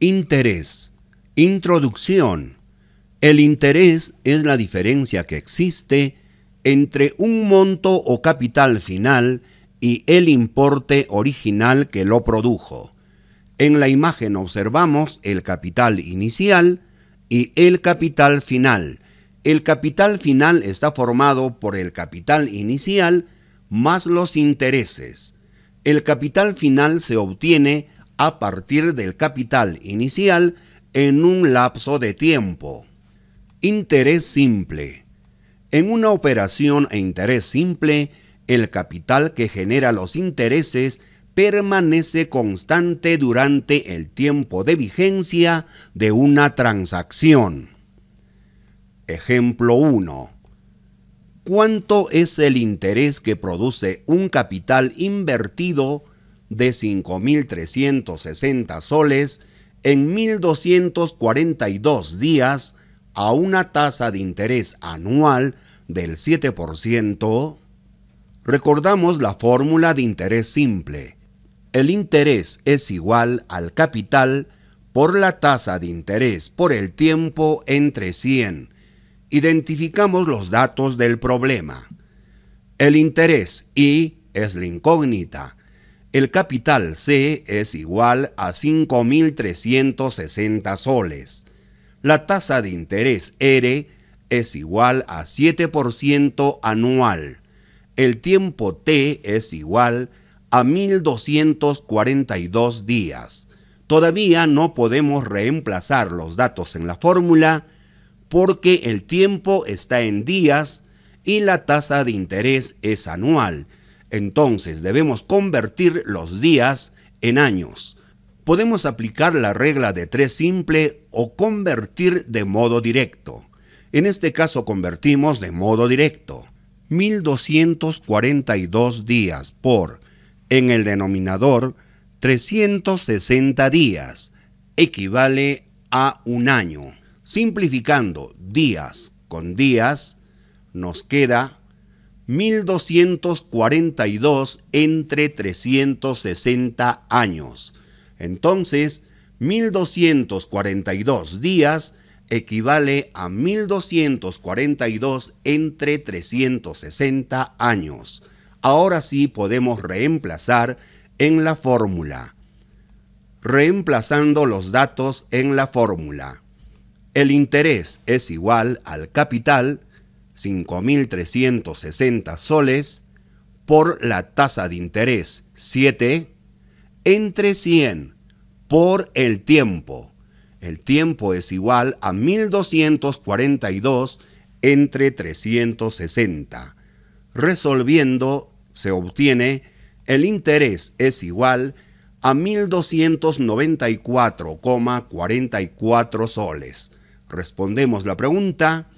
Interés. Introducción. El interés es la diferencia que existe entre un monto o capital final y el importe original que lo produjo. En la imagen observamos el capital inicial y el capital final. El capital final está formado por el capital inicial más los intereses. El capital final se obtiene a partir del capital inicial en un lapso de tiempo. Interés simple. En una operación e interés simple, el capital que genera los intereses permanece constante durante el tiempo de vigencia de una transacción. Ejemplo 1. ¿Cuánto es el interés que produce un capital invertido de 5.360 soles en 1.242 días a una tasa de interés anual del 7%, recordamos la fórmula de interés simple. El interés es igual al capital por la tasa de interés por el tiempo entre 100. Identificamos los datos del problema. El interés I es la incógnita el capital C es igual a 5.360 soles. La tasa de interés R es igual a 7% anual. El tiempo T es igual a 1.242 días. Todavía no podemos reemplazar los datos en la fórmula porque el tiempo está en días y la tasa de interés es anual entonces debemos convertir los días en años. Podemos aplicar la regla de tres simple o convertir de modo directo. En este caso convertimos de modo directo 1242 días por, en el denominador, 360 días, equivale a un año. Simplificando días con días, nos queda 1242 entre 360 años. Entonces, 1242 días equivale a 1242 entre 360 años. Ahora sí podemos reemplazar en la fórmula. Reemplazando los datos en la fórmula. El interés es igual al capital 5.360 soles por la tasa de interés 7 entre 100 por el tiempo. El tiempo es igual a 1242 entre 360. Resolviendo se obtiene el interés es igual a 1294,44 soles. Respondemos la pregunta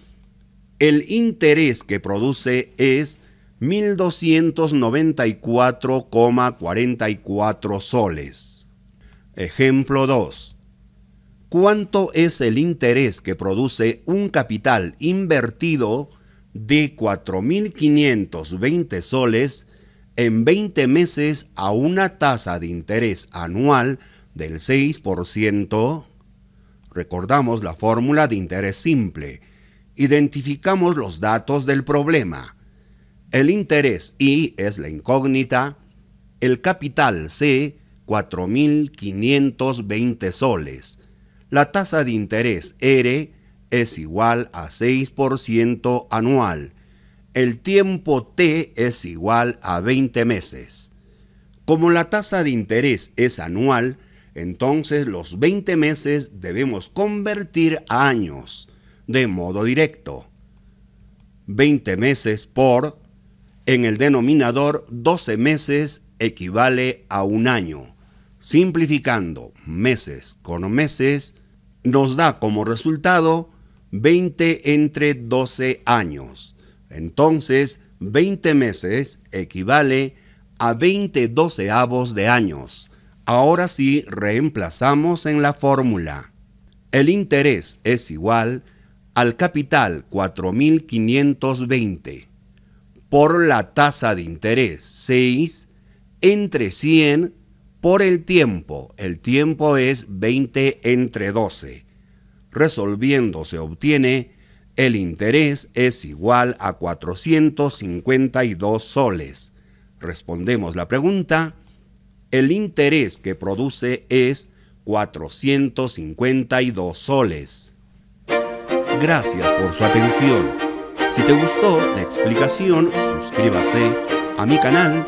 el interés que produce es 1.294,44 soles. Ejemplo 2. ¿Cuánto es el interés que produce un capital invertido de 4.520 soles en 20 meses a una tasa de interés anual del 6%? Recordamos la fórmula de interés simple identificamos los datos del problema. El interés I es la incógnita, el capital C 4.520 soles. La tasa de interés R es igual a 6% anual. El tiempo T es igual a 20 meses. Como la tasa de interés es anual, entonces los 20 meses debemos convertir a años de modo directo. 20 meses por, en el denominador 12 meses equivale a un año. Simplificando meses con meses, nos da como resultado 20 entre 12 años. Entonces, 20 meses equivale a 20 doceavos de años. Ahora sí reemplazamos en la fórmula. El interés es igual a al capital 4.520 por la tasa de interés 6 entre 100 por el tiempo. El tiempo es 20 entre 12. Resolviendo se obtiene el interés es igual a 452 soles. Respondemos la pregunta. El interés que produce es 452 soles. Gracias por su atención. Si te gustó la explicación, suscríbase a mi canal,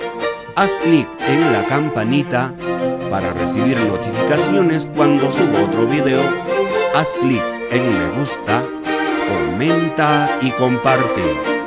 haz clic en la campanita para recibir notificaciones cuando subo otro video, haz clic en me gusta, comenta y comparte.